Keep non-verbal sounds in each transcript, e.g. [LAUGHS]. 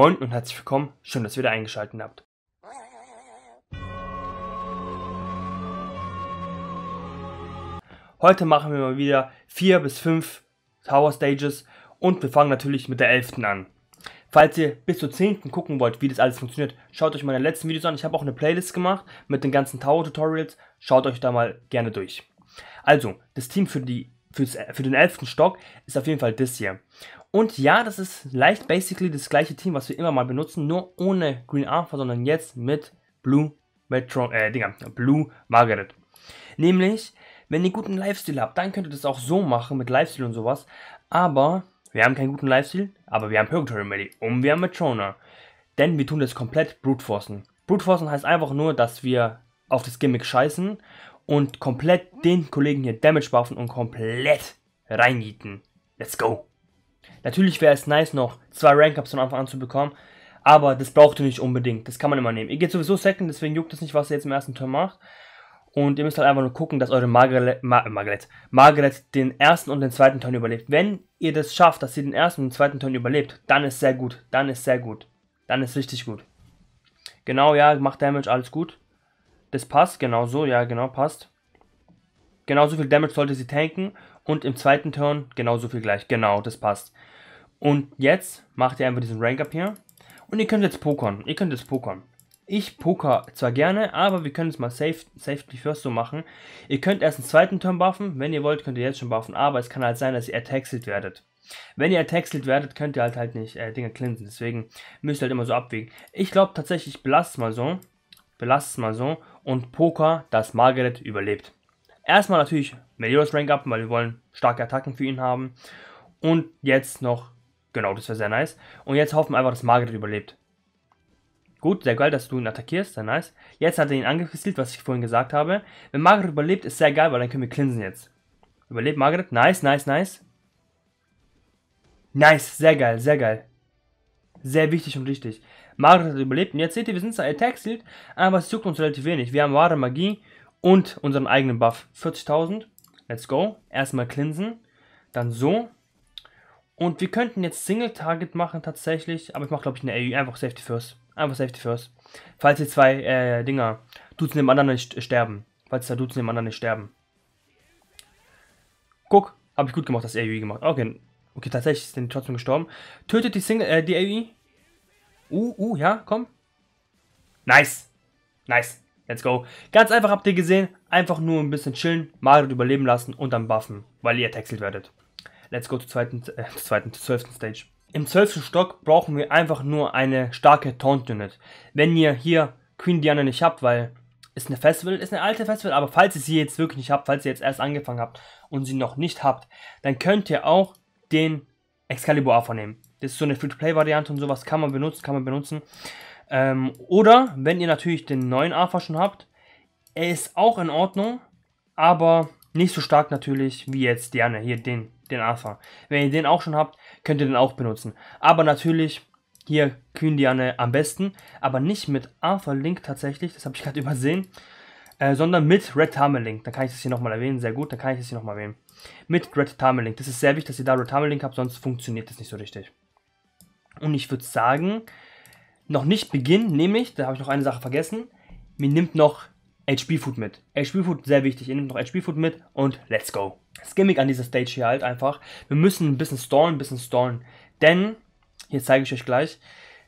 Moin und herzlich willkommen, schön, dass ihr wieder eingeschaltet habt. Heute machen wir mal wieder 4 bis 5 Tower Stages und wir fangen natürlich mit der 11. an. Falls ihr bis zur 10. gucken wollt, wie das alles funktioniert, schaut euch meine letzten Videos an. Ich habe auch eine Playlist gemacht mit den ganzen Tower Tutorials. Schaut euch da mal gerne durch. Also, das Team für, die, für den 11. Stock ist auf jeden Fall das hier. Und ja, das ist leicht basically das gleiche Team, was wir immer mal benutzen, nur ohne Green Arthur, sondern jetzt mit Blue Metron, äh, Dinger, Blue Margaret. Nämlich, wenn ihr guten Lifestyle habt, dann könnt ihr das auch so machen mit Lifestyle und sowas. Aber wir haben keinen guten Lifestyle, aber wir haben Purgatory Melee und wir haben Matrona. Denn wir tun das komplett Brute Brute Bruteforcen heißt einfach nur, dass wir auf das Gimmick scheißen und komplett den Kollegen hier Damage buffen und komplett reingieten. Let's go! Natürlich wäre es nice, noch zwei Rank-Ups von Anfang an zu bekommen, aber das braucht ihr nicht unbedingt. Das kann man immer nehmen. Ihr geht sowieso Second, deswegen juckt es nicht, was ihr jetzt im ersten Turn macht. Und ihr müsst halt einfach nur gucken, dass eure Margaret, Mar den ersten und den zweiten Turn überlebt. Wenn ihr das schafft, dass sie den ersten und den zweiten Turn überlebt, dann ist sehr gut. Dann ist sehr gut. Dann ist richtig gut. Genau, ja, macht Damage, alles gut. Das passt, genau so, ja, genau, passt. Genauso viel Damage sollte sie tanken und im zweiten Turn genauso viel gleich. Genau, das passt. Und jetzt macht ihr einfach diesen Rank-Up hier. Und ihr könnt jetzt pokern. Ihr könnt jetzt pokern. Ich poker zwar gerne, aber wir können es mal safe, safety first so machen. Ihr könnt erst einen zweiten Turn buffen. Wenn ihr wollt, könnt ihr jetzt schon buffen. Aber es kann halt sein, dass ihr attackselt werdet. Wenn ihr attackselt werdet, könnt ihr halt halt nicht äh, Dinge cleansen. Deswegen müsst ihr halt immer so abwägen. Ich glaube tatsächlich, ich belasse mal so. Belasse mal so. Und Poker, dass Margaret überlebt. Erstmal natürlich Meliodas Rank up, weil wir wollen starke Attacken für ihn haben. Und jetzt noch, genau, das wäre sehr nice. Und jetzt hoffen wir einfach, dass Margaret überlebt. Gut, sehr geil, dass du ihn attackierst, sehr nice. Jetzt hat er ihn angegriffen, was ich vorhin gesagt habe. Wenn Margaret überlebt, ist sehr geil, weil dann können wir cleansen jetzt. Überlebt Margaret, nice, nice, nice. Nice, sehr geil, sehr geil. Sehr wichtig und richtig. Margaret hat überlebt und jetzt seht ihr, wir sind zwar attack sealed, aber es juckt uns relativ wenig. Wir haben wahre Magie und unseren eigenen Buff. 40.000. Let's go. Erstmal cleansen. Dann so. Und wir könnten jetzt Single Target machen tatsächlich. Aber ich mache glaube ich eine AU. Einfach Safety First. Einfach Safety First. Falls die zwei äh, Dinger Dudes neben anderen nicht sterben. Falls da Dudes neben anderen nicht sterben. Guck. Habe ich gut gemacht, das AUI gemacht. Okay. Okay, tatsächlich ist den trotzdem gestorben. Tötet die Single, äh, die AUI. Uh, uh, ja, komm. Nice. Nice. Let's go. Ganz einfach habt ihr gesehen, einfach nur ein bisschen chillen, Margaret überleben lassen und dann buffen, weil ihr textilt werdet. Let's go zur zweiten, äh, zur zweiten, zur zwölften Stage. Im zwölften Stock brauchen wir einfach nur eine starke Taunt Unit. Wenn ihr hier Queen Diana nicht habt, weil ist eine Festival, ist eine alte Festival, aber falls ihr sie jetzt wirklich nicht habt, falls ihr jetzt erst angefangen habt und sie noch nicht habt, dann könnt ihr auch den Excalibur Alpha nehmen. Das ist so eine Free-to-Play-Variante und sowas kann man benutzen, kann man benutzen. Ähm, oder, wenn ihr natürlich den neuen AFA schon habt, er ist auch in Ordnung, aber nicht so stark natürlich wie jetzt Diana, hier den, den AFA. Wenn ihr den auch schon habt, könnt ihr den auch benutzen. Aber natürlich hier Queen Diana am besten, aber nicht mit AFA Link tatsächlich, das habe ich gerade [LAUGHS] übersehen, äh, sondern mit Red Tamelink. Da kann ich das hier nochmal erwähnen, sehr gut, da kann ich das hier nochmal erwähnen. Mit Red Tamelink, das ist sehr wichtig, dass ihr da Red Tamelink habt, sonst funktioniert das nicht so richtig. Und ich würde sagen, noch nicht beginnen, nämlich, da habe ich noch eine Sache vergessen, mir nimmt noch HP Food mit. HP Food sehr wichtig, ihr nehmt noch HP Food mit und let's go. Das Gimmick an dieser Stage hier halt einfach, wir müssen ein bisschen stallen, ein bisschen stallen, denn, hier zeige ich euch gleich,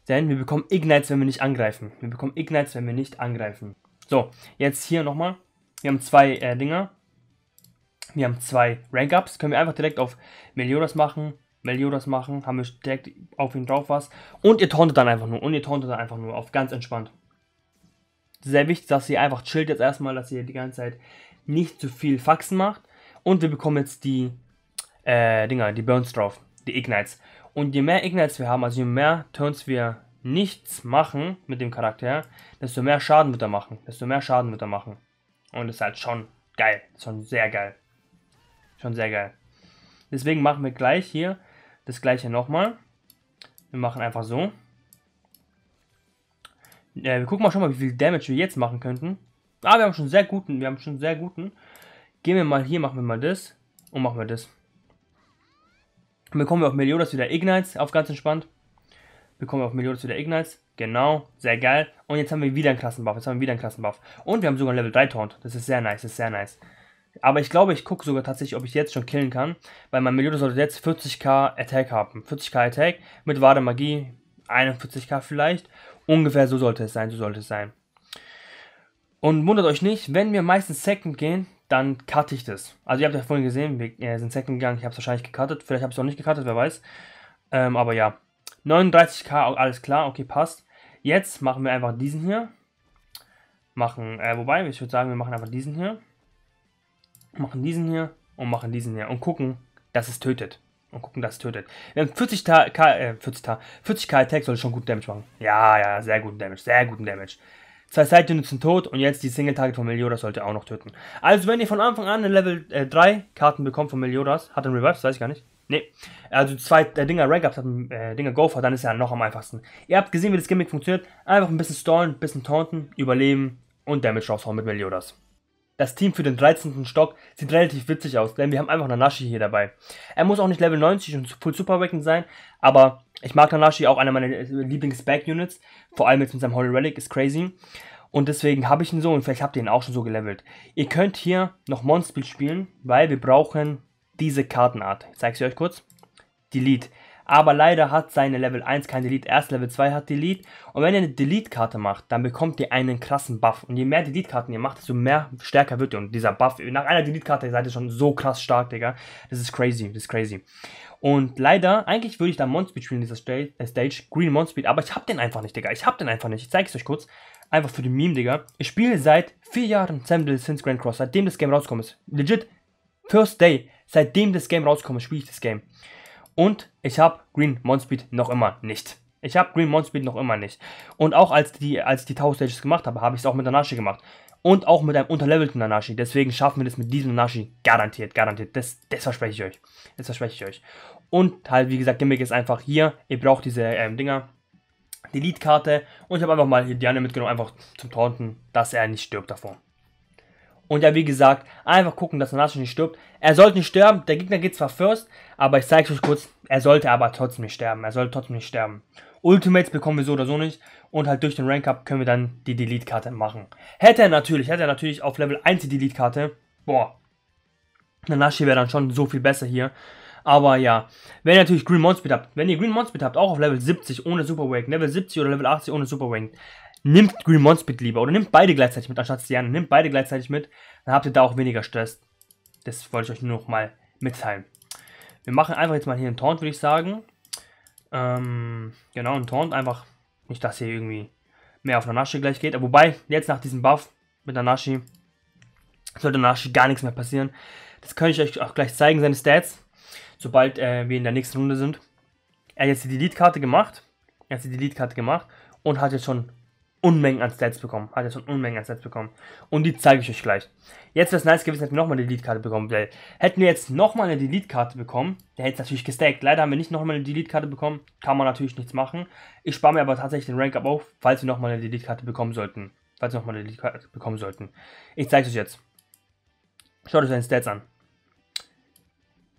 denn wir bekommen Ignites, wenn wir nicht angreifen. Wir bekommen Ignites, wenn wir nicht angreifen. So, jetzt hier nochmal, wir haben zwei äh, Dinger, wir haben zwei Rank-Ups, können wir einfach direkt auf Meliodas machen, Meliodas machen, haben wir direkt auf ihn drauf was. Und ihr tauntet dann einfach nur. Und ihr tauntet dann einfach nur auf ganz entspannt. Sehr wichtig, dass ihr einfach chillt jetzt erstmal, dass ihr die ganze Zeit nicht zu viel Faxen macht. Und wir bekommen jetzt die äh, Dinger, die Burns drauf, die Ignites. Und je mehr Ignites wir haben, also je mehr Turns wir nichts machen mit dem Charakter, desto mehr Schaden wird er machen. Desto mehr Schaden wird er machen. Und das ist halt schon geil. Schon sehr geil. Schon sehr geil. Deswegen machen wir gleich hier das gleiche nochmal. Wir machen einfach so. Äh, wir gucken mal schon mal, wie viel Damage wir jetzt machen könnten. Ah, wir haben schon sehr guten. Wir haben schon sehr guten. Gehen wir mal hier, machen wir mal das. Und machen wir das. Dann bekommen wir auf Meliodas wieder Ignites, auf ganz entspannt. Bekommen wir auf Meliodas wieder Ignites. Genau, sehr geil. Und jetzt haben wir wieder einen Klassenbuff. Jetzt haben wir wieder einen Klassenbuff. Und wir haben sogar einen Level 3 Taunt. Das ist sehr nice, das ist sehr nice. Aber ich glaube, ich gucke sogar tatsächlich, ob ich jetzt schon killen kann, weil mein Meliodas sollte jetzt 40k Attack haben. 40k Attack mit Wademagie, 41k vielleicht. Ungefähr so sollte es sein, so sollte es sein. Und wundert euch nicht, wenn wir meistens Second gehen, dann cutte ich das. Also ihr habt ja vorhin gesehen, wir äh, sind Second gegangen, ich habe es wahrscheinlich gecuttet, vielleicht habe ich es auch nicht gecuttet, wer weiß. Ähm, aber ja, 39k, alles klar, okay, passt. Jetzt machen wir einfach diesen hier. Machen, äh, wobei, ich würde sagen, wir machen einfach diesen hier machen diesen hier und machen diesen hier und gucken, dass es tötet. Und gucken, dass es tötet. 40 K, äh, 40 40 K Attack soll schon guten Damage machen. Ja, ja, sehr guten Damage, sehr guten Damage. Zwei Side sind tot und jetzt die Single Target von Meliodas sollte auch noch töten. Also wenn ihr von Anfang an eine Level äh, 3 Karten bekommt von Meliodas, hat er Revives, weiß ich gar nicht. Ne, also zwei äh, Dinger Rank-Ups hat äh, Dinger Gopher, dann ist er noch am einfachsten. Ihr habt gesehen, wie das Gimmick funktioniert. Einfach ein bisschen stallen, ein bisschen taunten, überleben und Damage raushauen mit Meliodas das Team für den 13. Stock sieht relativ witzig aus, denn wir haben einfach Nanashi hier dabei. Er muss auch nicht Level 90 und Full Super Awakened sein, aber ich mag Nanashi, auch einer meiner Lieblings-Back-Units, vor allem jetzt mit seinem Holy Relic, ist crazy. Und deswegen habe ich ihn so und vielleicht habt ihr ihn auch schon so gelevelt. Ihr könnt hier noch Monspiel spielen, weil wir brauchen diese Kartenart. Ich zeige sie euch kurz. Delete aber leider hat seine Level 1 kein Delete, erst Level 2 hat Delete und wenn ihr eine Delete-Karte macht, dann bekommt ihr einen krassen Buff und je mehr Delete-Karten ihr macht, desto mehr stärker wird ihr und dieser Buff, nach einer Delete-Karte seid ihr schon so krass stark, Digga, das ist crazy, das ist crazy. Und leider, eigentlich würde ich da Monspeed spielen in dieser äh, Stage, Green Monspeed, aber ich hab den einfach nicht, Digga, ich hab den einfach nicht, ich zeig's euch kurz, einfach für den Meme, Digga, ich spiele seit vier Jahren Samuel since Grand Cross, seitdem das Game rausgekommen ist, legit, first day, seitdem das Game rausgekommen ist, spiele ich das Game. Und ich habe Green Monspeed noch immer nicht. Ich habe Green Monspeed noch immer nicht. Und auch als die, als die Tower Stages gemacht habe, habe ich es auch mit Nanashi gemacht. Und auch mit einem unterlevelten Nanashi. Deswegen schaffen wir das mit diesem Nanashi. Garantiert, garantiert. Das, das verspreche ich euch. Das verspreche ich euch. Und halt, wie gesagt, Gimmick ist einfach hier. Ihr braucht diese ähm, Dinger. lead karte Und ich habe einfach mal hier Diane mitgenommen, einfach zum Taunten, dass er nicht stirbt davor. Und ja, wie gesagt, einfach gucken, dass Nanashi nicht stirbt. Er sollte nicht sterben, der Gegner geht zwar first, aber ich zeige euch kurz, er sollte aber trotzdem nicht sterben. Er sollte trotzdem nicht sterben. Ultimates bekommen wir so oder so nicht. Und halt durch den Rank Up können wir dann die Delete-Karte machen. Hätte er natürlich, hätte er natürlich auf Level 1 die Delete-Karte, boah, Nanashi wäre dann schon so viel besser hier. Aber ja, wenn ihr natürlich Green Monster habt, wenn ihr Green Monster habt, auch auf Level 70 ohne Super Wake, Level 70 oder Level 80 ohne Super Wake, nimmt Green Monspeed lieber oder nimmt beide gleichzeitig mit, anstatt Sian. Nimmt beide gleichzeitig mit, dann habt ihr da auch weniger Stress. Das wollte ich euch nur noch mal mitteilen. Wir machen einfach jetzt mal hier einen Taunt, würde ich sagen. Ähm, genau, einen Taunt. Einfach nicht, dass hier irgendwie mehr auf Nanashi gleich geht. Aber wobei, jetzt nach diesem Buff mit Nanashi sollte Nanashi gar nichts mehr passieren. Das kann ich euch auch gleich zeigen, seine Stats. Sobald äh, wir in der nächsten Runde sind. Er hat jetzt die Delete-Karte gemacht. Er hat die Delete-Karte gemacht und hat jetzt schon Unmengen an Stats bekommen. Hat er schon Unmengen an Stats bekommen. Und die zeige ich euch gleich. Jetzt wäre es nice gewesen, hätten wir nochmal eine Delete-Karte bekommen. Weil hätten wir jetzt nochmal eine Delete-Karte bekommen, der hätte es natürlich gestackt. Leider haben wir nicht nochmal eine Delete-Karte bekommen. Kann man natürlich nichts machen. Ich spare mir aber tatsächlich den Rank-Up auf, falls wir nochmal eine Delete-Karte bekommen sollten. Falls wir nochmal eine Delete-Karte bekommen sollten. Ich zeige es euch jetzt. Schaut euch seine Stats an.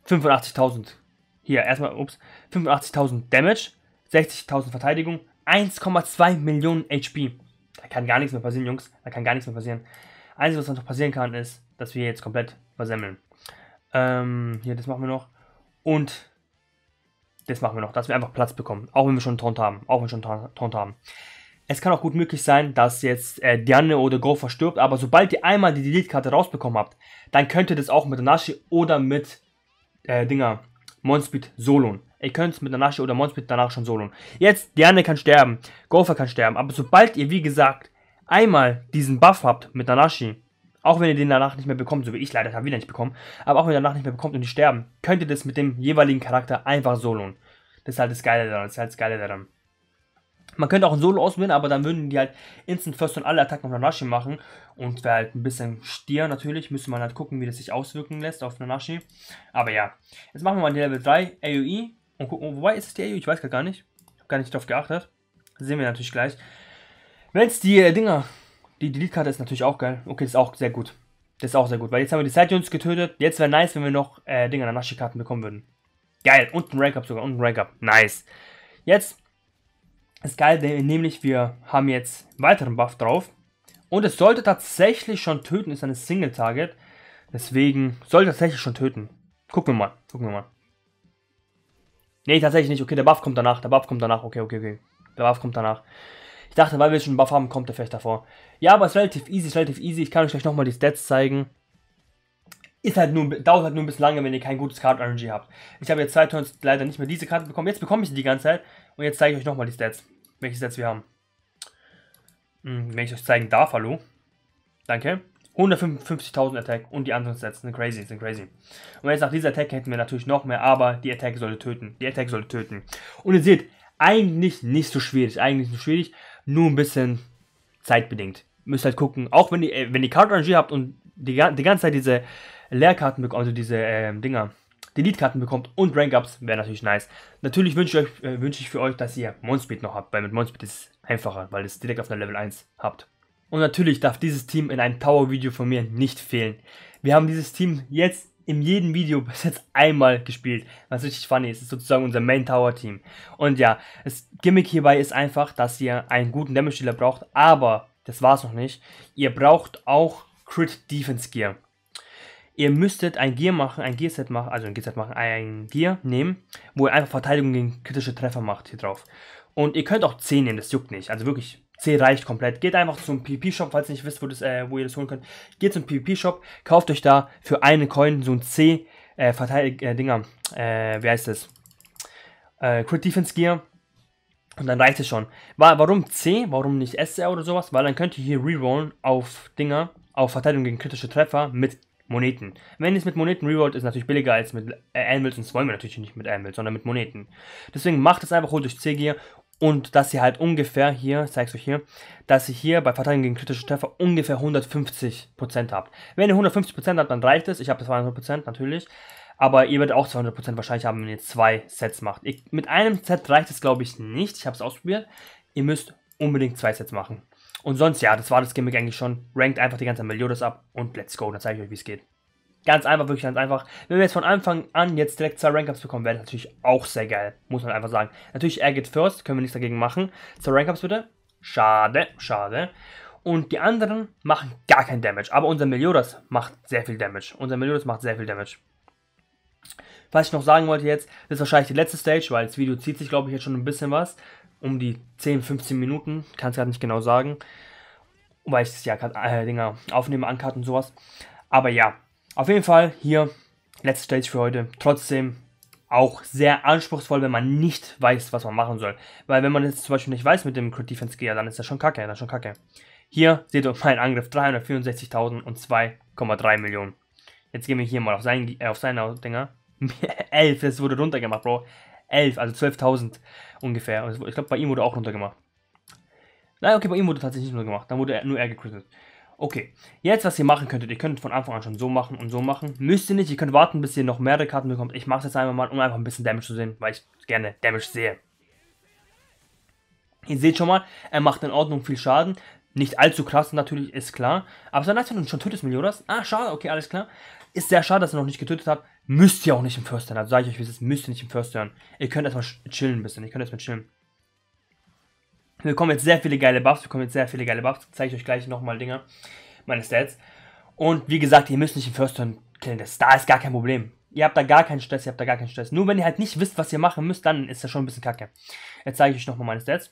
85.000. Hier, erstmal, ups. 85.000 Damage, 60.000 Verteidigung, 1,2 Millionen HP. Da kann gar nichts mehr passieren, Jungs. Da kann gar nichts mehr passieren. Einzige, also, was noch passieren kann, ist, dass wir jetzt komplett versemmeln. Ähm, hier, das machen wir noch. Und das machen wir noch, dass wir einfach Platz bekommen. Auch wenn wir schon einen Taunt haben. Auch wenn wir schon einen Taunt haben. Es kann auch gut möglich sein, dass jetzt äh, Diane oder Go verstirbt, aber sobald ihr einmal die Delete-Karte rausbekommen habt, dann könnt ihr das auch mit Anashi oder mit äh, Dinger, Monspeed soloen. Ihr könnt es mit Nanashi oder Monspeed danach schon soloen. Jetzt, Diane kann sterben, Gopher kann sterben, aber sobald ihr, wie gesagt, einmal diesen Buff habt mit Nanashi, auch wenn ihr den danach nicht mehr bekommt, so wie ich leider habe wieder nicht bekommen, aber auch wenn ihr danach nicht mehr bekommt und die sterben, könnt ihr das mit dem jeweiligen Charakter einfach soloen. Das ist halt das Geile daran, das ist halt das Geile daran. Man könnte auch ein Solo auswählen, aber dann würden die halt Instant First und alle Attacken auf Nanashi machen. Und wäre halt ein bisschen Stier natürlich. Müsste man halt gucken, wie das sich auswirken lässt auf Nanashi. Aber ja. Jetzt machen wir mal die Level 3 AoE. Und gucken, wobei ist es die AoE? Ich weiß gar nicht. Ich habe gar nicht darauf geachtet. Das sehen wir natürlich gleich. Wenn es die äh, Dinger. Die Delete-Karte ist natürlich auch geil. Okay, das ist auch sehr gut. Das ist auch sehr gut. Weil jetzt haben wir die Side-Units getötet. Jetzt wäre nice, wenn wir noch äh, Dinger Nanashi-Karten bekommen würden. Geil. Und ein Rank-Up sogar. Und ein Rank-Up. Nice. Jetzt ist geil, nämlich wir haben jetzt weiteren Buff drauf. Und es sollte tatsächlich schon töten, ist eine Single-Target. Deswegen sollte tatsächlich schon töten. Gucken wir mal, gucken wir mal. Nee, tatsächlich nicht. Okay, der Buff kommt danach, der Buff kommt danach. Okay, okay, okay. Der Buff kommt danach. Ich dachte, weil wir schon einen Buff haben, kommt der vielleicht davor. Ja, aber es ist relativ easy, ist relativ easy. Ich kann euch gleich nochmal die Stats zeigen ist halt nur, dauert halt nur ein bisschen lange, wenn ihr kein gutes Card-RNG habt. Ich habe jetzt zwei Turns leider nicht mehr diese Karte bekommen. Jetzt bekomme ich sie die ganze Zeit. Und jetzt zeige ich euch nochmal die Stats. Welche Stats wir haben. Hm, wenn ich euch zeigen darf, hallo. Danke. 155.000 Attack und die anderen Stats sind crazy, sind crazy. Und jetzt nach dieser Attack hätten wir natürlich noch mehr, aber die Attack sollte töten. Die Attack sollte töten. Und ihr seht, eigentlich nicht so schwierig, eigentlich nicht so schwierig, nur ein bisschen zeitbedingt. Müsst halt gucken, auch wenn ihr, äh, wenn ihr Card RNG habt und die, die ganze Zeit diese Leerkarten bekommt, also diese äh, Dinger, Delete-Karten bekommt und Rank-Ups, wäre natürlich nice. Natürlich wünsche ich, äh, wünsch ich für euch, dass ihr Monspeed noch habt, weil mit Monspeed ist es einfacher, weil ihr es direkt auf einer Level 1 habt. Und natürlich darf dieses Team in einem Tower-Video von mir nicht fehlen. Wir haben dieses Team jetzt in jedem Video [LAUGHS] bis jetzt einmal gespielt, was richtig funny ist. Es ist sozusagen unser Main Tower Team. Und ja, das Gimmick hierbei ist einfach, dass ihr einen guten Damage Dealer braucht, aber das war es noch nicht. Ihr braucht auch Crit Defense Gear ihr müsstet ein Gear machen, ein Gearset machen, also ein Gearset machen, ein Gear nehmen, wo ihr einfach Verteidigung gegen kritische Treffer macht hier drauf. Und ihr könnt auch C nehmen, das juckt nicht. Also wirklich, C reicht komplett. Geht einfach zum PvP-Shop, falls ihr nicht wisst, wo, das, äh, wo ihr das holen könnt. Geht zum PvP-Shop, kauft euch da für eine Coin so ein C äh, Verteidigung, äh, Dinger, äh, wie heißt das? Äh, Crit Defense Gear. Und dann reicht es schon. Warum C? Warum nicht SR oder sowas? Weil dann könnt ihr hier rerollen auf Dinger, auf Verteidigung gegen kritische Treffer mit Moneten. Wenn es mit Moneten rerollt, ist natürlich billiger als mit äh, Anvils, das wollen wir natürlich nicht mit Anvils, sondern mit Moneten. Deswegen macht es einfach, holt durch C-Gear und dass ihr halt ungefähr hier, ich zeig's euch hier, dass ihr hier bei Verteidigung gegen kritische Treffer ungefähr 150% habt. Wenn ihr 150% habt, dann reicht es. Ich habe 200% natürlich. Aber ihr werdet auch 200% wahrscheinlich haben, wenn ihr zwei Sets macht. Ich, mit einem Set reicht es, glaube ich, nicht. Ich habe es ausprobiert. Ihr müsst unbedingt zwei Sets machen. Und sonst, ja, das war das Gimmick eigentlich schon. Rankt einfach die ganze Meliodas ab und let's go. Dann zeige ich euch, wie es geht. Ganz einfach, wirklich ganz einfach. Wenn wir jetzt von Anfang an jetzt direkt zwei Rank-Ups bekommen, wäre das natürlich auch sehr geil. Muss man einfach sagen. Natürlich, er geht first, können wir nichts dagegen machen. Zwei Rank-Ups bitte. Schade, schade. Und die anderen machen gar kein Damage. Aber unser Meliodas macht sehr viel Damage. Unser Meliodas macht sehr viel Damage. Was ich noch sagen wollte jetzt, das ist wahrscheinlich die letzte Stage, weil das Video zieht sich, glaube ich, jetzt schon ein bisschen was. Um die 10, 15 Minuten, kann es gerade nicht genau sagen. Weil ich es ja gerade äh, Dinger aufnehme, Uncut und sowas. Aber ja, auf jeden Fall hier, letzte Stage für heute. Trotzdem auch sehr anspruchsvoll, wenn man nicht weiß, was man machen soll. Weil wenn man jetzt zum Beispiel nicht weiß mit dem Crit Defense Gear, dann ist das schon kacke, dann ist schon kacke. Hier seht ihr meinen Angriff 364.000 und 2,3 Millionen. Jetzt gehen wir hier mal auf seinen, äh, auf seinen Dinger. 11, [LAUGHS] es wurde runtergemacht, Bro. 11, also 12.000 ungefähr. Also, ich glaube, bei ihm wurde auch runtergemacht. Nein, okay, bei ihm wurde tatsächlich nicht runtergemacht. Dann wurde er, nur er gecrittet. Okay, jetzt was ihr machen könntet, ihr könnt von Anfang an schon so machen und so machen. Müsst ihr nicht, ihr könnt warten, bis ihr noch mehrere Karten bekommt. Ich mache es jetzt einmal mal, um einfach ein bisschen Damage zu sehen, weil ich gerne Damage sehe. Ihr seht schon mal, er macht in Ordnung viel Schaden. Nicht allzu krass natürlich, ist klar. Aber es wenn du schon tötest, Meliodas. Ah, schade, okay, alles klar. Ist sehr schade, dass er noch nicht getötet hat. Müsst ihr auch nicht im First Turn. Also sage ich euch, wie es ist, müsst ihr nicht im First Turn. Ihr könnt erstmal chillen ein bisschen. Ihr könnt erstmal chillen. Wir bekommen jetzt sehr viele geile Buffs. Wir kommen jetzt sehr viele geile Buffs. Zeige ich euch gleich nochmal Dinge. Meine Stats. Und wie gesagt, ihr müsst nicht im First Turn killen. Das da ist gar kein Problem. Ihr habt da gar keinen Stress, ihr habt da gar keinen Stress. Nur wenn ihr halt nicht wisst, was ihr machen müsst, dann ist das schon ein bisschen kacke. Jetzt zeige ich euch nochmal meine Stats.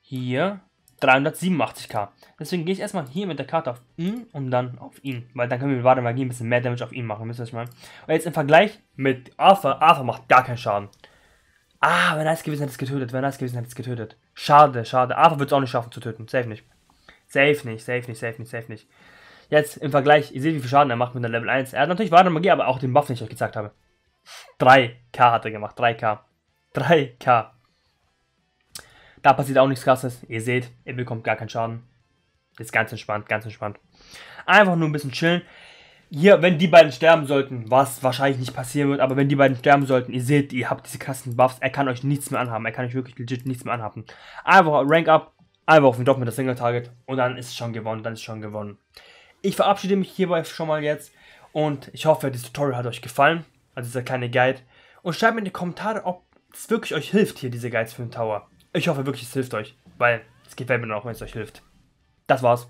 Hier. 387k. Deswegen gehe ich erstmal hier mit der Karte auf ihn und dann auf ihn. Weil dann können wir mit Warte Magie ein bisschen mehr Damage auf ihn machen. Wisst ihr, was ich meine? Und jetzt im Vergleich mit Arthur. Arthur macht gar keinen Schaden. Ah, wäre nice gewesen, hätte es getötet. Wenn nice gewesen, hätte es getötet. Schade, schade. Arthur wird es auch nicht schaffen zu töten. Safe nicht. Safe nicht, safe nicht, safe nicht, safe nicht. Jetzt im Vergleich, ihr seht, wie viel Schaden er macht mit der Level 1. Er hat natürlich Warte Magie, aber auch den Buff, den ich euch gezeigt habe. 3k hat er gemacht. 3k. 3k. Da passiert auch nichts krasses. Ihr seht, ihr bekommt gar keinen Schaden. Ist ganz entspannt, ganz entspannt. Einfach nur ein bisschen chillen. Hier, wenn die beiden sterben sollten, was wahrscheinlich nicht passieren wird, aber wenn die beiden sterben sollten, ihr seht, ihr habt diese krassen Buffs, er kann euch nichts mehr anhaben, er kann euch wirklich legit nichts mehr anhaben. Einfach Rank Up, einfach auf den Doppel mit der Single Target und dann ist es schon gewonnen, dann ist es schon gewonnen. Ich verabschiede mich hierbei schon mal jetzt und ich hoffe, das Tutorial hat euch gefallen, also dieser kleine Guide. Und schreibt mir in die Kommentare, ob es wirklich euch hilft hier, diese Guides für den Tower. Ich hoffe wirklich, es hilft euch, weil es geht mir noch, wenn es euch hilft. Das war's.